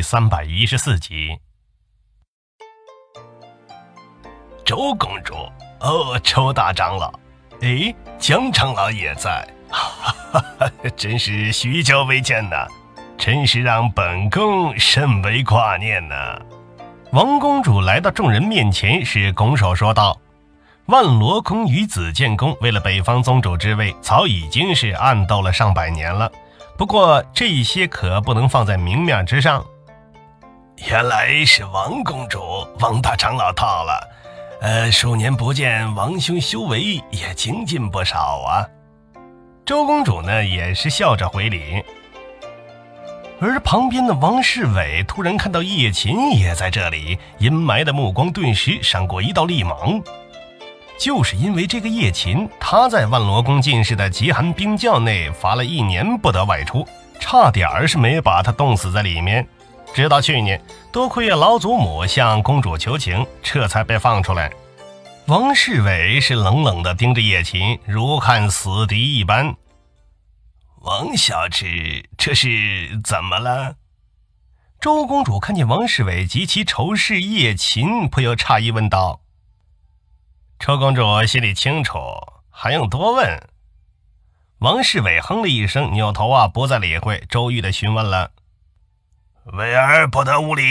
第三百一十四集，周公主哦，周大长老，哎，江长老也在，哈哈，真是许久未见呐，真是让本宫甚为挂念呐。王公主来到众人面前，是拱手说道：“万罗空与紫剑宫为了北方宗主之位，早已经是暗斗了上百年了。不过这些可不能放在明面之上。”原来是王公主、王大长老到了，呃，数年不见，王兄修为也精进不少啊。周公主呢也是笑着回礼，而旁边的王世伟突然看到叶琴也在这里，阴霾的目光顿时闪过一道厉芒。就是因为这个叶琴，他在万罗宫进士的极寒冰窖内罚了一年不得外出，差点儿是没把他冻死在里面。直到去年，多亏老祖母向公主求情，这才被放出来。王世伟是冷冷地盯着叶琴，如看死敌一般。王小智，这是怎么了？周公主看见王世伟极其仇视叶琴，不由诧异问道：“周公主心里清楚，还用多问？”王世伟哼了一声，扭头啊，不再理会周玉的询问了。伟儿不得无礼！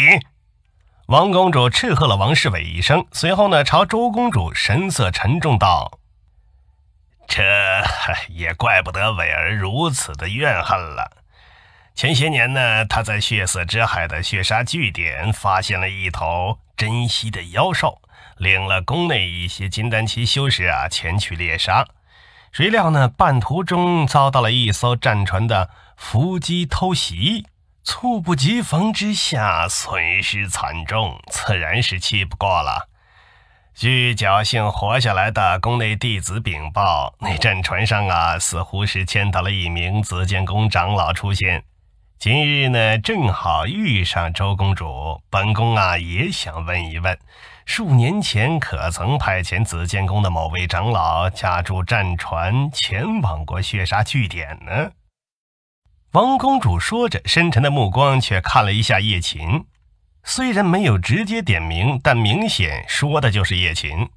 王公主斥喝了王世伟一声，随后呢，朝周公主神色沉重道：“这也怪不得伟儿如此的怨恨了。前些年呢，他在血色之海的血杀据点发现了一头珍稀的妖兽，领了宫内一些金丹期修士啊前去猎杀，谁料呢，半途中遭到了一艘战船的伏击偷袭。”猝不及防之下，损失惨重，自然是气不过了。据侥幸活下来的宫内弟子禀报，那战船上啊，似乎是见到了一名紫剑宫长老出现。今日呢，正好遇上周公主，本宫啊，也想问一问，数年前可曾派遣紫剑宫的某位长老驾驻战船前往过血杀据点呢？王公主说着，深沉的目光却看了一下叶琴。虽然没有直接点名，但明显说的就是叶琴。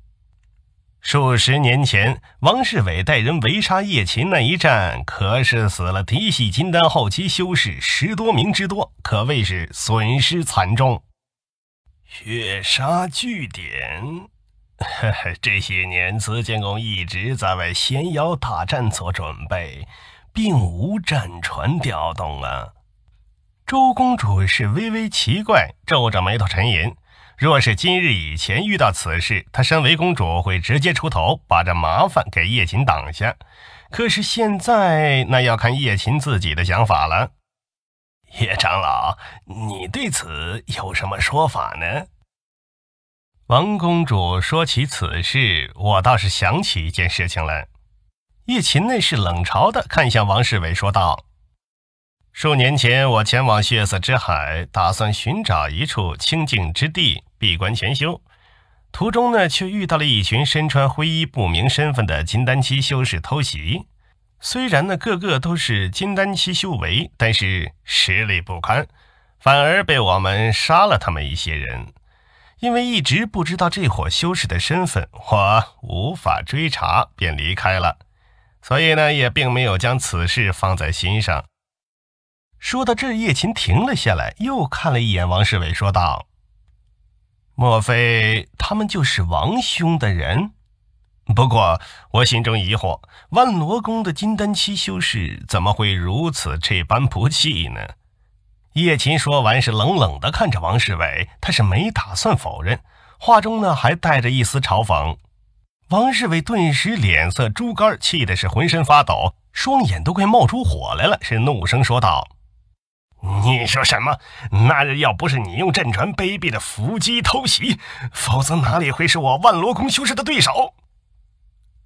数十年前，王世伟带人围杀叶琴那一战，可是死了嫡系金丹后期修士十多名之多，可谓是损失惨重。血杀据点，这些年慈建公一直在为仙妖大战做准备。并无战船调动啊！周公主是微微奇怪，皱着眉头沉吟。若是今日以前遇到此事，她身为公主会直接出头，把这麻烦给叶琴挡下。可是现在，那要看叶琴自己的想法了。叶长老，你对此有什么说法呢？王公主说起此事，我倒是想起一件事情来。叶琴那是冷嘲的看向王世伟，说道：“数年前，我前往血色之海，打算寻找一处清静之地闭关潜修。途中呢，却遇到了一群身穿灰衣、不明身份的金丹期修士偷袭。虽然呢，个个都是金丹期修为，但是实力不堪，反而被我们杀了他们一些人。因为一直不知道这伙修士的身份，我无法追查，便离开了。”所以呢，也并没有将此事放在心上。说到这，叶琴停了下来，又看了一眼王世伟，说道：“莫非他们就是王兄的人？不过我心中疑惑，万罗宫的金丹期修士怎么会如此这般不济呢？”叶琴说完，是冷冷的看着王世伟，他是没打算否认，话中呢还带着一丝嘲讽。王侍卫顿时脸色猪肝，气的是浑身发抖，双眼都快冒出火来了，是怒声说道：“你说什么？那日要不是你用阵船卑鄙的伏击偷袭，否则哪里会是我万罗宫修士的对手？”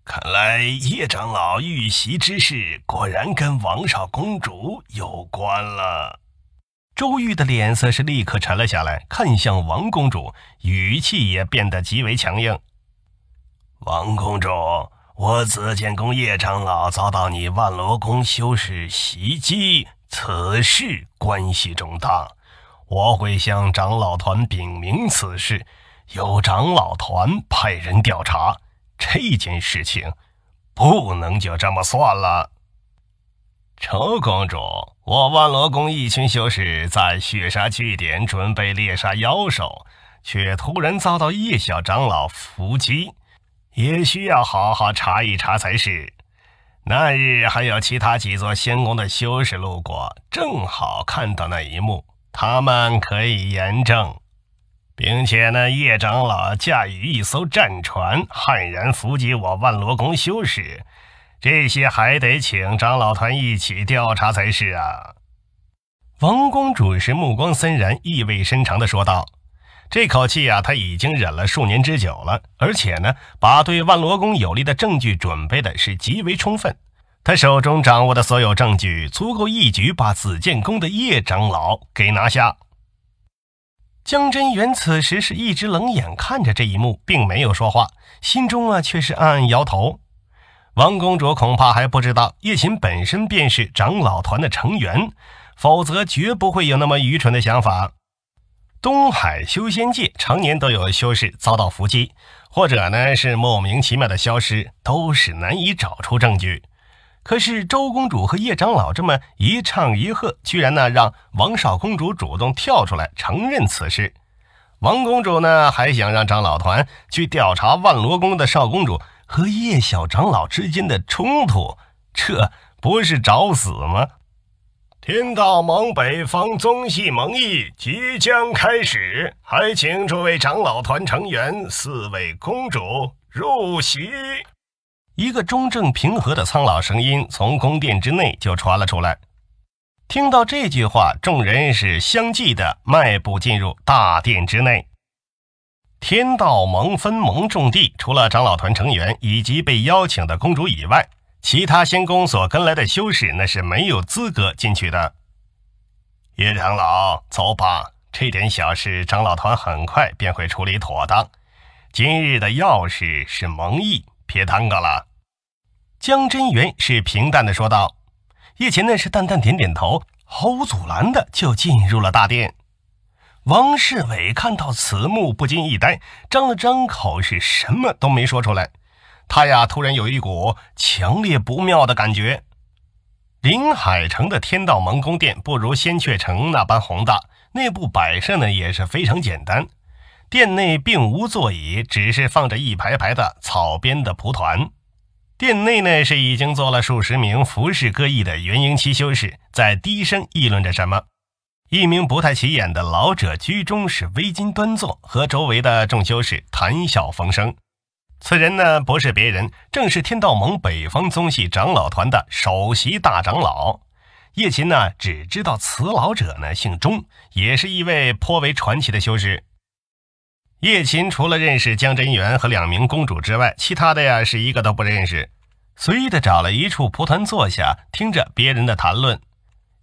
看来叶长老遇袭之事果然跟王少公主有关了。周玉的脸色是立刻沉了下来，看向王公主，语气也变得极为强硬。王公主，我紫剑宫叶长老遭到你万罗宫修士袭击，此事关系重大，我会向长老团禀明此事，由长老团派人调查。这件事情不能就这么算了。仇公主，我万罗宫一群修士在血杀据点准备猎杀妖兽，却突然遭到叶小长老伏击。也需要好好查一查才是。那日还有其他几座仙宫的修士路过，正好看到那一幕，他们可以验证。并且呢，叶长老驾驭一艘战船，悍然伏击我万罗宫修士，这些还得请长老团一起调查才是啊。王公主是目光森然、意味深长地说道。这口气啊，他已经忍了数年之久。了，而且呢，把对万罗宫有利的证据准备的是极为充分。他手中掌握的所有证据，足够一举把紫剑宫的叶长老给拿下。江真源此时是一直冷眼看着这一幕，并没有说话，心中啊却是暗暗摇头。王公主恐怕还不知道叶琴本身便是长老团的成员，否则绝不会有那么愚蠢的想法。东海修仙界常年都有修士遭到伏击，或者呢是莫名其妙的消失，都是难以找出证据。可是周公主和叶长老这么一唱一和，居然呢让王少公主主动跳出来承认此事。王公主呢还想让长老团去调查万罗宫的少公主和叶小长老之间的冲突，这不是找死吗？天道盟北方宗系盟议即将开始，还请诸位长老团成员、四位公主入席。一个中正平和的苍老声音从宫殿之内就传了出来。听到这句话，众人是相继的迈步进入大殿之内。天道盟分盟重地，除了长老团成员以及被邀请的公主以外。其他仙宫所跟来的修士，那是没有资格进去的。叶长老，走吧，这点小事，长老团很快便会处理妥当。今日的要事是蒙毅，别耽搁了。江真元是平淡的说道。叶前那是淡淡点点头，毫无阻拦的就进入了大殿。王世伟看到此幕，不禁一呆，张了张口，是什么都没说出来。他呀，突然有一股强烈不妙的感觉。临海城的天道盟宫殿不如仙阙城那般宏大，内部摆设呢也是非常简单。殿内并无座椅，只是放着一排排的草编的蒲团。殿内呢是已经坐了数十名服饰各异的元婴期修士，在低声议论着什么。一名不太起眼的老者居中，是微巾端坐，和周围的众修士谈笑风生。此人呢，不是别人，正是天道盟北方宗系长老团的首席大长老叶琴呢。只知道此老者呢姓钟，也是一位颇为传奇的修士。叶琴除了认识江真元和两名公主之外，其他的呀是一个都不认识。随意的找了一处蒲团坐下，听着别人的谈论。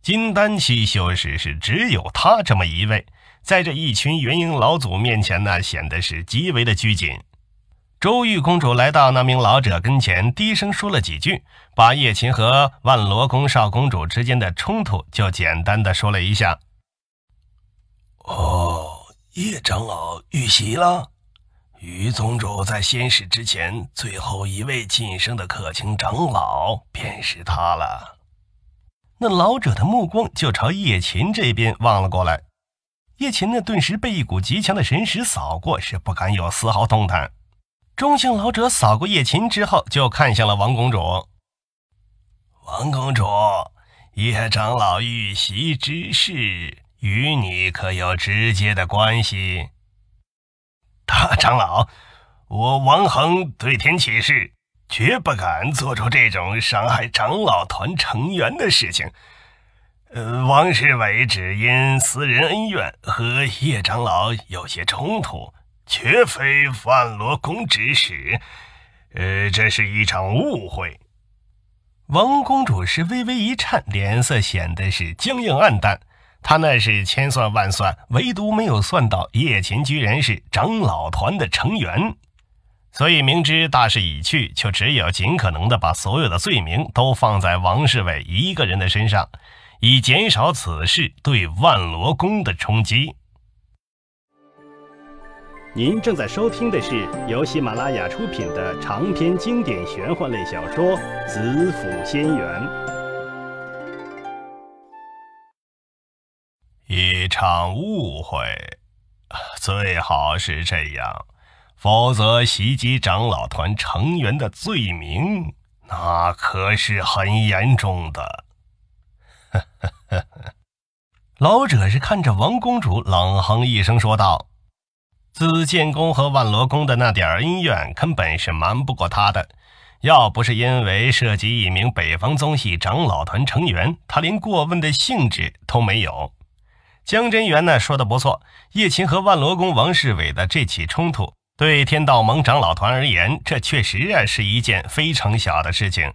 金丹期修士是只有他这么一位，在这一群元婴老祖面前呢，显得是极为的拘谨。周玉公主来到那名老者跟前，低声说了几句，把叶琴和万罗宫少公主之间的冲突就简单的说了一下。哦，叶长老遇袭了，于宗主在仙逝之前，最后一位晋升的客卿长老便是他了。那老者的目光就朝叶琴这边望了过来，叶琴呢，顿时被一股极强的神识扫过，是不敢有丝毫动弹。中性老者扫过叶琴之后，就看向了王公主。王公主，叶长老遇袭之事，与你可有直接的关系？大长老，我王恒对天起誓，绝不敢做出这种伤害长老团成员的事情。呃，王世伟只因私人恩怨和叶长老有些冲突。绝非万罗公指使，呃，这是一场误会。王公主是微微一颤，脸色显得是僵硬暗淡。她那是千算万算，唯独没有算到叶琴居然是长老团的成员，所以明知大势已去，却只有尽可能的把所有的罪名都放在王侍卫一个人的身上，以减少此事对万罗宫的冲击。您正在收听的是由喜马拉雅出品的长篇经典玄幻类小说《紫府仙缘》。一场误会，最好是这样，否则袭击长老团成员的罪名，那可是很严重的。老者是看着王公主，冷哼一声说道。紫剑宫和万罗宫的那点儿恩怨，根本是瞒不过他的。要不是因为涉及一名北方宗系长老团成员，他连过问的兴致都没有。江真元呢说的不错，叶琴和万罗宫王世伟的这起冲突，对天道盟长老团而言，这确实啊是一件非常小的事情。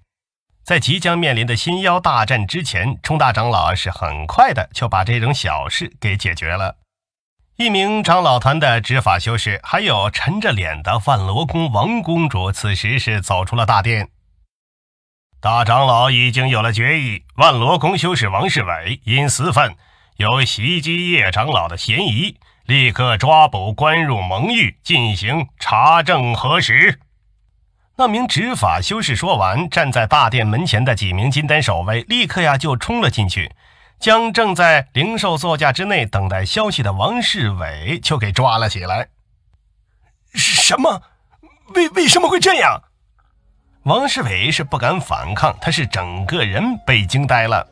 在即将面临的新妖大战之前，冲大长老是很快的就把这种小事给解决了。一名长老团的执法修士，还有沉着脸的万罗宫王公主，此时是走出了大殿。大长老已经有了决议，万罗宫修士王世伟因私愤有袭击叶长老的嫌疑，立刻抓捕关入蒙狱进行查证核实。那名执法修士说完，站在大殿门前的几名金丹守卫立刻呀就冲了进去。将正在灵兽座驾之内等待消息的王世伟就给抓了起来。什么？为为什么会这样？王世伟是不敢反抗，他是整个人被惊呆了。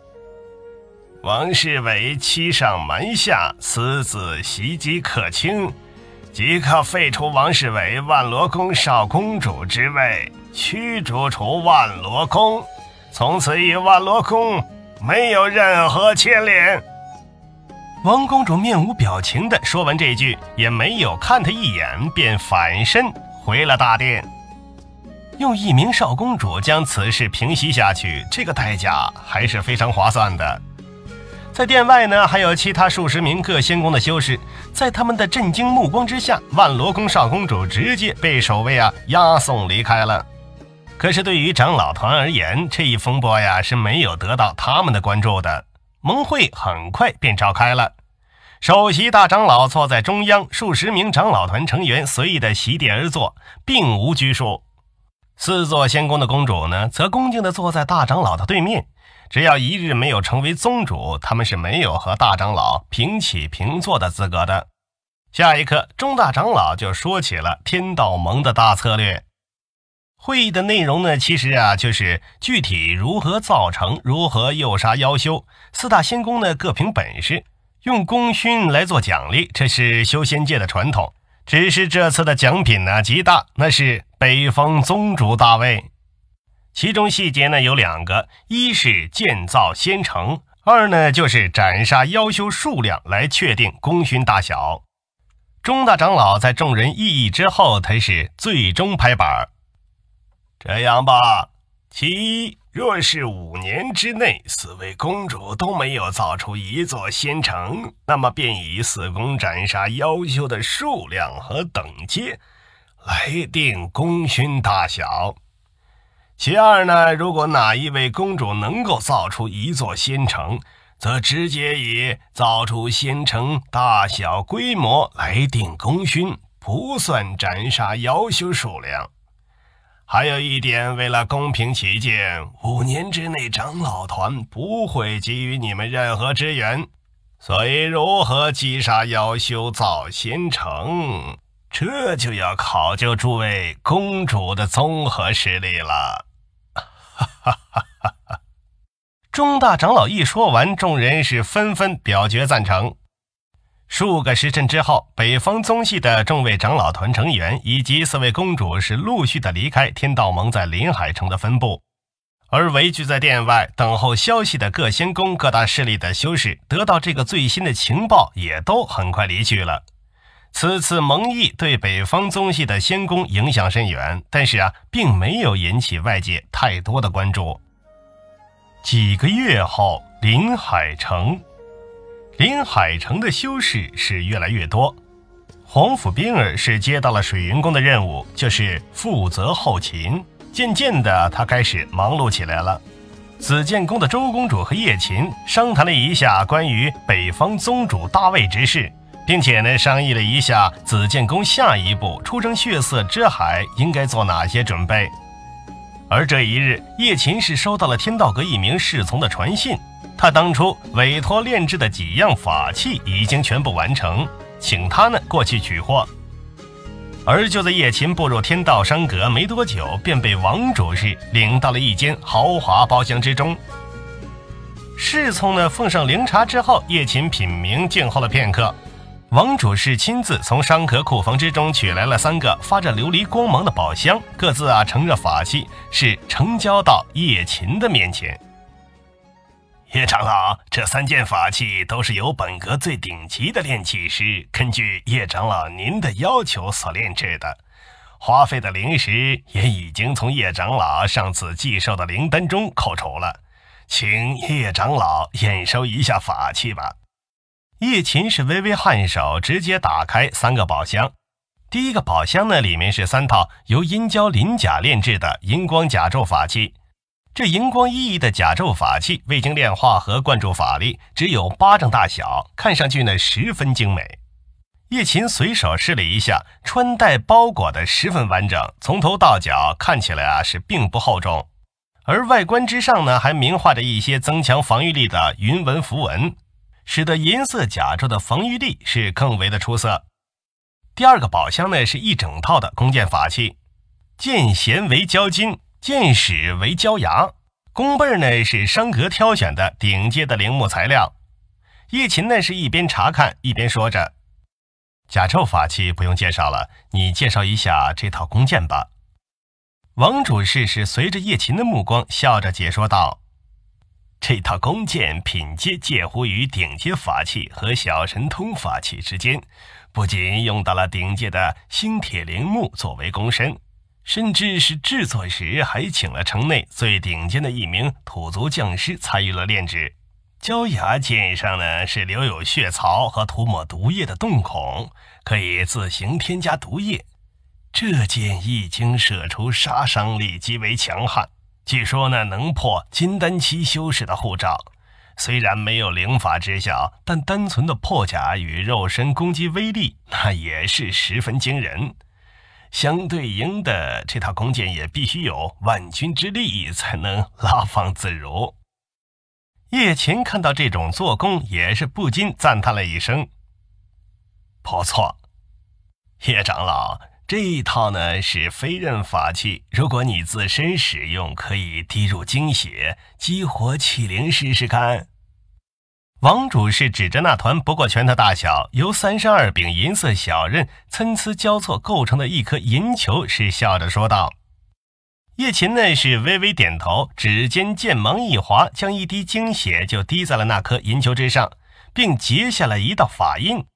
王世伟欺上瞒下，私自袭击客卿，即刻废除王世伟万罗宫少公主之位，驱逐出万罗宫，从此以万罗宫。没有任何牵连。王公主面无表情的说完这句，也没有看她一眼，便反身回了大殿。用一名少公主将此事平息下去，这个代价还是非常划算的。在殿外呢，还有其他数十名各仙宫的修士，在他们的震惊目光之下，万罗宫少公主直接被守卫啊押送离开了。可是，对于长老团而言，这一风波呀是没有得到他们的关注的。盟会很快便召开了，首席大长老坐在中央，数十名长老团成员随意的席地而坐，并无拘束。四座仙宫的公主呢，则恭敬地坐在大长老的对面。只要一日没有成为宗主，他们是没有和大长老平起平坐的资格的。下一刻，中大长老就说起了天道盟的大策略。会议的内容呢，其实啊，就是具体如何造成、如何诱杀妖修。四大仙宫呢，各凭本事，用功勋来做奖励，这是修仙界的传统。只是这次的奖品呢极大，那是北方宗主大卫。其中细节呢有两个：一是建造仙城，二呢就是斩杀妖修数量来确定功勋大小。中大长老在众人异议之后，才是最终拍板儿。这样吧，其一，若是五年之内四位公主都没有造出一座仙城，那么便以四宫斩杀妖修的数量和等阶来定功勋大小。其二呢，如果哪一位公主能够造出一座仙城，则直接以造出仙城大小规模来定功勋，不算斩杀妖修数量。还有一点，为了公平起见，五年之内长老团不会给予你们任何支援，所以如何击杀妖修造仙城，这就要考究诸位公主的综合实力了。哈哈哈哈哈！中大长老一说完，众人是纷纷表决赞成。数个时辰之后，北方宗系的众位长老团成员以及四位公主是陆续的离开天道盟在临海城的分部，而围聚在殿外等候消息的各仙宫各大势力的修士，得到这个最新的情报，也都很快离去了。此次盟议对北方宗系的仙宫影响深远，但是啊，并没有引起外界太多的关注。几个月后，临海城。临海城的修士是越来越多，黄甫冰儿是接到了水云宫的任务，就是负责后勤。渐渐的，他开始忙碌起来了。紫建宫的周公主和叶琴商谈了一下关于北方宗主大位之事，并且呢，商议了一下紫建宫下一步出征血色之海应该做哪些准备。而这一日，叶琴是收到了天道阁一名侍从的传信。他当初委托炼制的几样法器已经全部完成，请他呢过去取货。而就在叶琴步入天道山阁没多久，便被王主事领到了一间豪华包厢之中。侍从呢奉上灵茶之后，叶琴品茗静候了片刻。王主事亲自从山阁库房之中取来了三个发着琉璃光芒的宝箱，各自啊盛着法器，是呈交到叶琴的面前。叶长老，这三件法器都是由本阁最顶级的炼器师根据叶长老您的要求所炼制的，花费的灵石也已经从叶长老上次寄售的灵丹中扣除了，请叶长老验收一下法器吧。叶琴是微微颔首，直接打开三个宝箱。第一个宝箱呢，里面是三套由阴蛟鳞甲炼制的荧光甲胄法器。这荧光熠熠的甲胄法器未经炼化和灌注法力，只有巴掌大小，看上去呢十分精美。叶琴随手试了一下，穿戴包裹的十分完整，从头到脚看起来啊是并不厚重。而外观之上呢还名画着一些增强防御力的云纹符文，使得银色甲胄的防御力是更为的出色。第二个宝箱呢是一整套的弓箭法器，箭弦为交金。剑矢为骄阳，弓背儿呢是商革挑选的顶尖的陵墓材料。叶琴呢是一边查看一边说着：“甲胄法器不用介绍了，你介绍一下这套弓箭吧。”王主事是随着叶琴的目光笑着解说道：“这套弓箭品阶介乎于顶阶法器和小神通法器之间，不仅用到了顶阶的星铁陵木作为弓身。”甚至是制作时还请了城内最顶尖的一名土族匠师参与了炼制。焦牙剑上呢是留有血槽和涂抹毒液的洞孔，可以自行添加毒液。这剑一经射出，杀伤力极为强悍。据说呢能破金丹期修士的护罩。虽然没有灵法知晓，但单纯的破甲与肉身攻击威力，那也是十分惊人。相对应的这套弓箭也必须有万钧之力，才能拉放自如。叶琴看到这种做工，也是不禁赞叹了一声：“不错，叶长老，这一套呢是飞刃法器，如果你自身使用，可以滴入精血，激活器灵，试试看。”王主是指着那团不过拳头大小、由三十二柄银色小刃参差交错构成的一颗银球，是笑着说道：“叶琴呢，是微微点头，指尖剑芒一划，将一滴精血就滴在了那颗银球之上，并结下了一道法印。”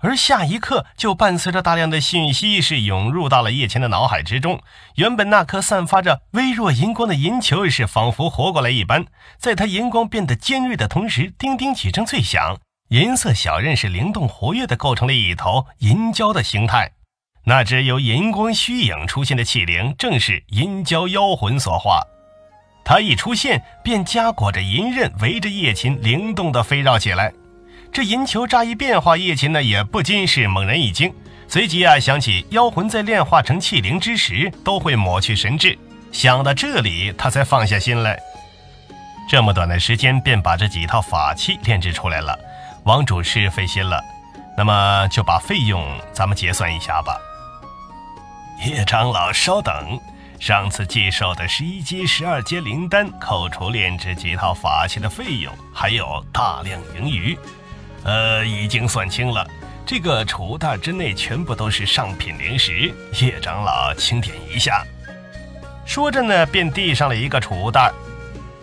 而下一刻，就伴随着大量的讯息是涌入到了叶琴的脑海之中。原本那颗散发着微弱荧光的银球是仿佛活过来一般，在它银光变得尖锐的同时，叮叮几声脆响，银色小刃是灵动活跃的构成了一头银蛟的形态。那只由银光虚影出现的器灵，正是银蛟妖魂所化。它一出现，便夹裹着银刃，围着叶琴灵动的飞绕起来。这银球乍一变化，叶琴呢也不禁是猛然一惊，随即啊想起妖魂在炼化成器灵之时都会抹去神智，想到这里他才放下心来。这么短的时间便把这几套法器炼制出来了，王主是费心了，那么就把费用咱们结算一下吧。叶长老稍等，上次寄售的十一阶、十二阶灵丹扣除炼制几套法器的费用，还有大量盈余。呃，已经算清了，这个储物袋之内全部都是上品零食。叶长老清点一下。说着呢，便递上了一个储物袋。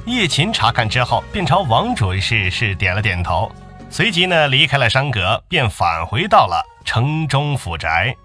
叶琴查看之后，便朝王主是是点了点头，随即呢离开了山阁，便返回到了城中府宅。